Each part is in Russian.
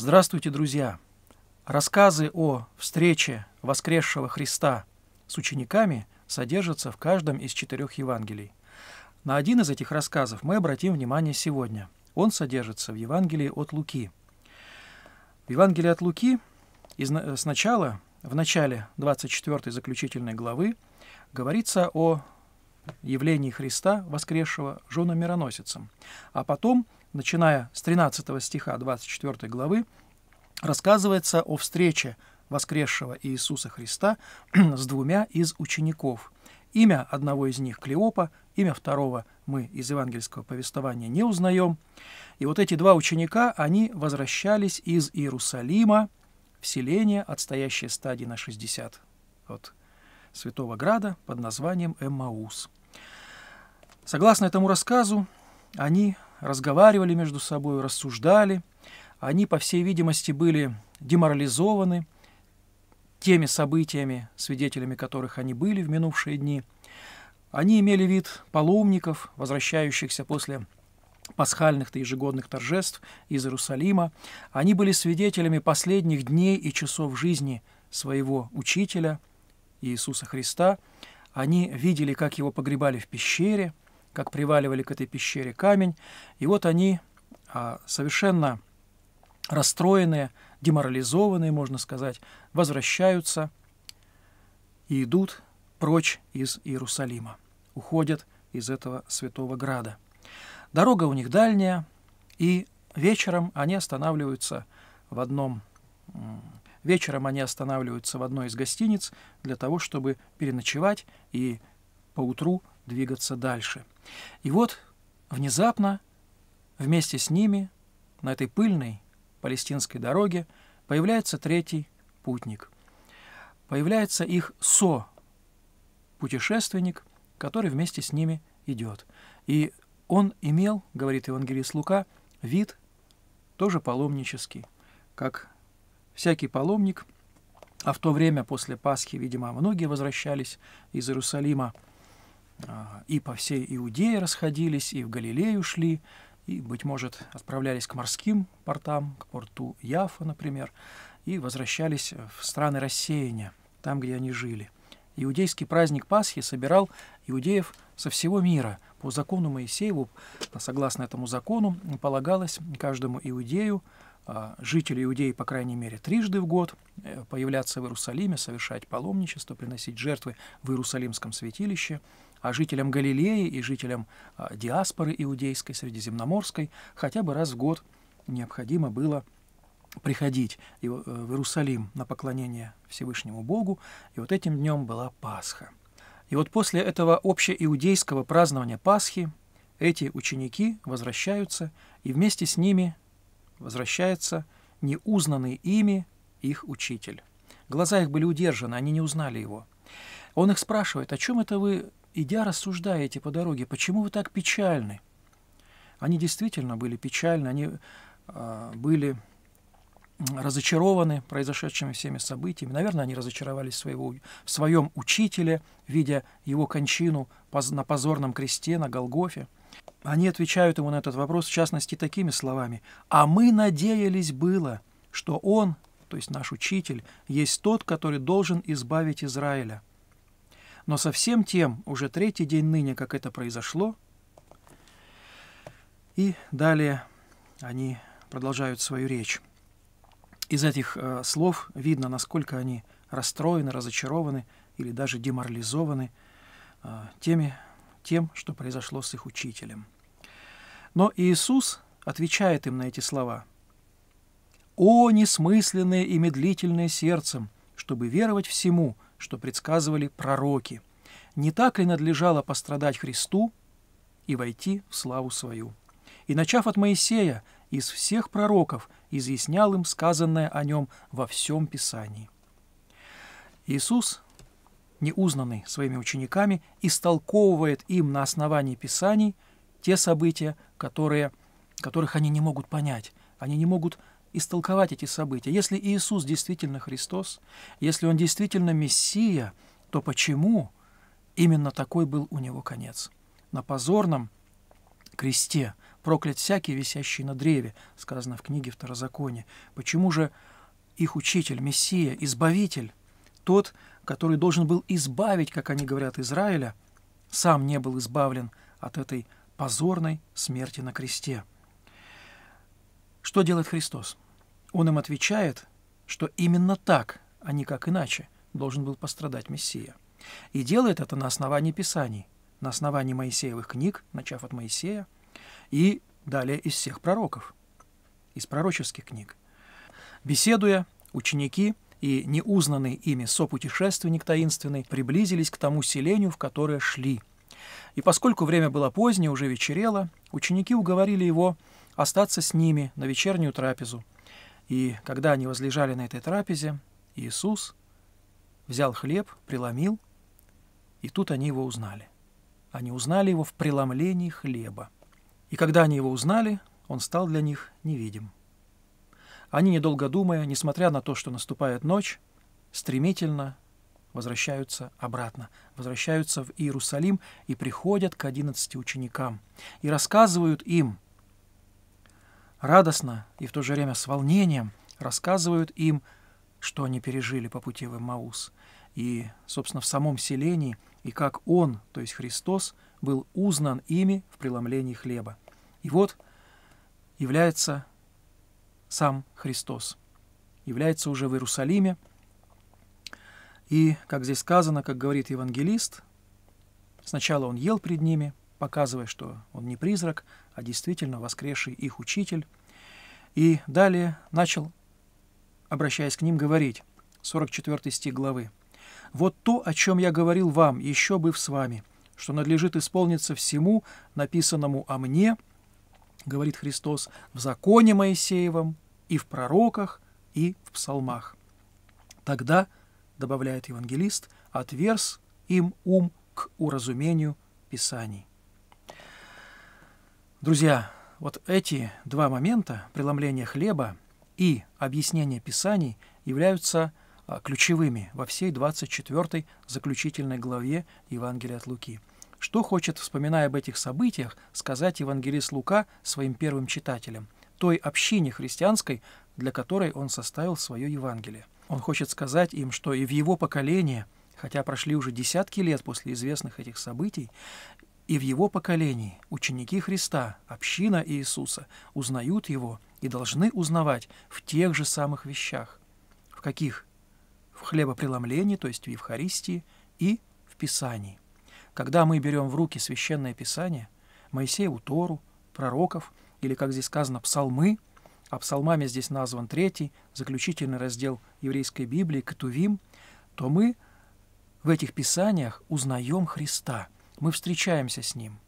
Здравствуйте, друзья! Рассказы о встрече воскресшего Христа с учениками содержатся в каждом из четырех Евангелий. На один из этих рассказов мы обратим внимание сегодня. Он содержится в Евангелии от Луки. В Евангелии от Луки сначала, в начале 24 заключительной главы, говорится о явлении Христа, воскресшего, жена мироносицам, а потом – начиная с 13 стиха 24 главы, рассказывается о встрече воскресшего Иисуса Христа с двумя из учеников. Имя одного из них Клеопа, имя второго мы из евангельского повествования не узнаем. И вот эти два ученика, они возвращались из Иерусалима в селение, отстоящее стадии на 60 от Святого Града под названием Эммаус. Согласно этому рассказу, они разговаривали между собой, рассуждали. Они, по всей видимости, были деморализованы теми событиями, свидетелями которых они были в минувшие дни. Они имели вид паломников, возвращающихся после пасхальных и ежегодных торжеств из Иерусалима. Они были свидетелями последних дней и часов жизни своего учителя Иисуса Христа. Они видели, как его погребали в пещере – как приваливали к этой пещере камень. И вот они а, совершенно расстроенные, деморализованные, можно сказать, возвращаются и идут прочь из Иерусалима, уходят из этого святого града. Дорога у них дальняя, и вечером они останавливаются в одном... Вечером они останавливаются в одной из гостиниц для того, чтобы переночевать и поутру двигаться дальше. И вот внезапно вместе с ними на этой пыльной палестинской дороге появляется третий путник. Появляется их со путешественник, который вместе с ними идет. И он имел, говорит евангелист Лука, вид тоже паломнический, как всякий паломник, а в то время после Пасхи, видимо, многие возвращались из Иерусалима а, и по всей Иудее расходились, и в Галилею шли, и, быть может, отправлялись к морским портам, к порту Яфа, например, и возвращались в страны рассеяния, там, где они жили. Иудейский праздник Пасхи собирал иудеев со всего мира. По закону Моисееву, согласно этому закону, полагалось каждому иудею, а, жителю Иудеи, по крайней мере, трижды в год, э, появляться в Иерусалиме, совершать паломничество, приносить жертвы в Иерусалимском святилище – а жителям Галилеи и жителям а, диаспоры иудейской, средиземноморской хотя бы раз в год необходимо было приходить э, в Иерусалим на поклонение Всевышнему Богу, и вот этим днем была Пасха. И вот после этого общеиудейского празднования Пасхи эти ученики возвращаются, и вместе с ними возвращается неузнанный ими их учитель. Глаза их были удержаны, они не узнали его. Он их спрашивает, о чем это вы идя, рассуждаете по дороге, почему вы так печальны? Они действительно были печальны, они э, были разочарованы произошедшими всеми событиями. Наверное, они разочаровались своего, в своем учителе, видя его кончину на позорном кресте, на Голгофе. Они отвечают ему на этот вопрос, в частности, такими словами. «А мы надеялись было, что он, то есть наш учитель, есть тот, который должен избавить Израиля». Но совсем тем, уже третий день ныне, как это произошло, и далее они продолжают свою речь. Из этих э, слов видно, насколько они расстроены, разочарованы или даже деморализованы э, теми, тем, что произошло с их учителем. Но Иисус отвечает им на эти слова. «О, несмысленное и медлительное сердцем, чтобы веровать всему, что предсказывали пророки. Не так ли надлежало пострадать Христу и войти в славу свою? И, начав от Моисея, из всех пророков изъяснял им сказанное о нем во всем Писании. Иисус, неузнанный своими учениками, истолковывает им на основании Писаний те события, которые, которых они не могут понять, они не могут истолковать эти события. Если Иисус действительно Христос, если Он действительно Мессия, то почему именно такой был у Него конец? На позорном кресте проклят всякий, висящий на древе, сказано в книге Второзакония. Почему же их учитель, Мессия, Избавитель, тот, который должен был избавить, как они говорят, Израиля, сам не был избавлен от этой позорной смерти на кресте. Что делает Христос? Он им отвечает, что именно так, а не как иначе, должен был пострадать Мессия. И делает это на основании Писаний, на основании Моисеевых книг, начав от Моисея, и далее из всех пророков, из пророческих книг. Беседуя, ученики и неузнанный ими сопутешественник таинственный приблизились к тому селению, в которое шли. И поскольку время было позднее, уже вечерело, ученики уговорили его остаться с ними на вечернюю трапезу. И когда они возлежали на этой трапезе, Иисус взял хлеб, преломил, и тут они его узнали. Они узнали его в преломлении хлеба. И когда они его узнали, он стал для них невидим. Они, недолго думая, несмотря на то, что наступает ночь, стремительно возвращаются обратно, возвращаются в Иерусалим и приходят к одиннадцати ученикам и рассказывают им – радостно и в то же время с волнением рассказывают им, что они пережили по пути в Эммаус, и, собственно, в самом селении, и как Он, то есть Христос, был узнан ими в преломлении хлеба. И вот является сам Христос, является уже в Иерусалиме, и, как здесь сказано, как говорит евангелист, сначала он ел пред ними, показывая, что он не призрак, а действительно воскресший их учитель. И далее начал, обращаясь к ним, говорить, 44 стих главы, «Вот то, о чем я говорил вам, еще быв с вами, что надлежит исполниться всему, написанному о мне, говорит Христос, в законе Моисеевом и в пророках, и в псалмах. Тогда, добавляет евангелист, отверз им ум к уразумению Писаний. Друзья, вот эти два момента, преломление хлеба и объяснение Писаний, являются а, ключевыми во всей 24 заключительной главе Евангелия от Луки. Что хочет, вспоминая об этих событиях, сказать евангелист Лука своим первым читателям, той общине христианской, для которой он составил свое Евангелие. Он хочет сказать им, что и в его поколении, хотя прошли уже десятки лет после известных этих событий, и в его поколении ученики Христа, община Иисуса, узнают его и должны узнавать в тех же самых вещах. В каких? В хлебопреломлении, то есть в Евхаристии, и в Писании. Когда мы берем в руки Священное Писание, Моисееву Тору, пророков, или, как здесь сказано, псалмы, а псалмами здесь назван третий, заключительный раздел еврейской Библии, Катувим, то мы в этих писаниях узнаем Христа – мы встречаемся с Ним.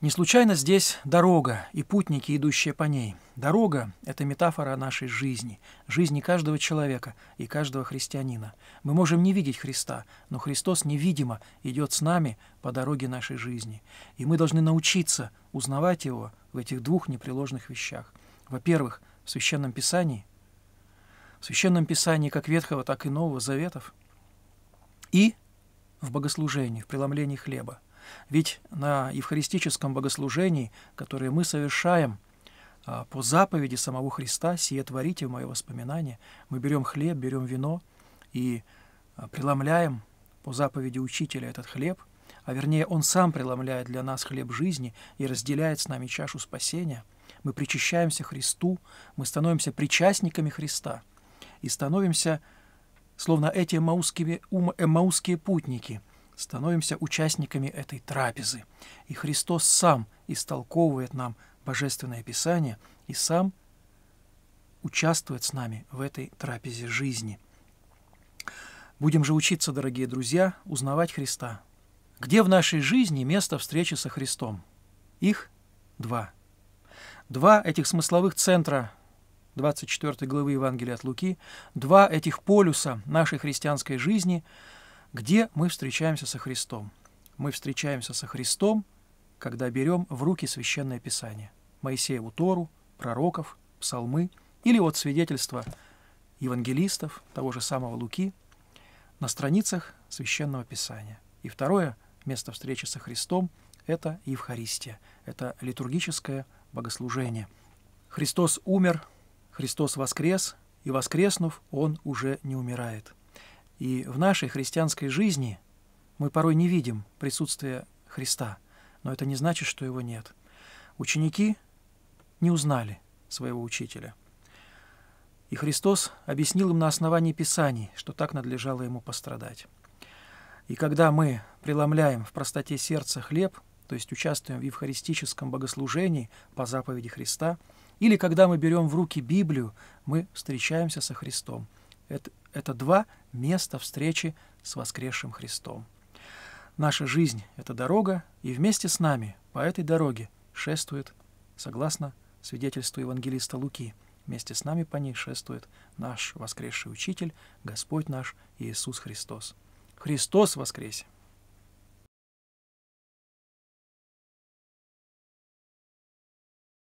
Не случайно здесь дорога и путники, идущие по ней. Дорога – это метафора нашей жизни, жизни каждого человека и каждого христианина. Мы можем не видеть Христа, но Христос невидимо идет с нами по дороге нашей жизни. И мы должны научиться узнавать Его в этих двух непреложных вещах. Во-первых, в Священном Писании, в Священном Писании как Ветхого, так и Нового Заветов, и в богослужении, в преломлении хлеба. Ведь на евхаристическом богослужении, которое мы совершаем а, по заповеди самого Христа, «Сие творите в мое воспоминание», мы берем хлеб, берем вино и а, преломляем по заповеди учителя этот хлеб, а вернее он сам преломляет для нас хлеб жизни и разделяет с нами чашу спасения. Мы причащаемся Христу, мы становимся причастниками Христа и становимся словно эти маузские, ум, э, маузские путники, становимся участниками этой трапезы. И Христос сам истолковывает нам Божественное Писание и сам участвует с нами в этой трапезе жизни. Будем же учиться, дорогие друзья, узнавать Христа. Где в нашей жизни место встречи со Христом? Их два. Два этих смысловых центра 24 главы Евангелия от Луки, два этих полюса нашей христианской жизни, где мы встречаемся со Христом. Мы встречаемся со Христом, когда берем в руки Священное Писание, Моисееву Тору, пророков, псалмы или вот свидетельства евангелистов, того же самого Луки, на страницах Священного Писания. И второе место встречи со Христом – это Евхаристия, это литургическое богослужение. Христос умер – Христос воскрес, и воскреснув, Он уже не умирает. И в нашей христианской жизни мы порой не видим присутствия Христа, но это не значит, что Его нет. Ученики не узнали своего учителя. И Христос объяснил им на основании Писаний, что так надлежало ему пострадать. И когда мы преломляем в простоте сердца хлеб, то есть участвуем в евхаристическом богослужении по заповеди Христа – или когда мы берем в руки Библию, мы встречаемся со Христом. Это, это два места встречи с воскресшим Христом. Наша жизнь — это дорога, и вместе с нами по этой дороге шествует, согласно свидетельству евангелиста Луки, вместе с нами по ней шествует наш воскресший Учитель, Господь наш Иисус Христос. Христос воскресе!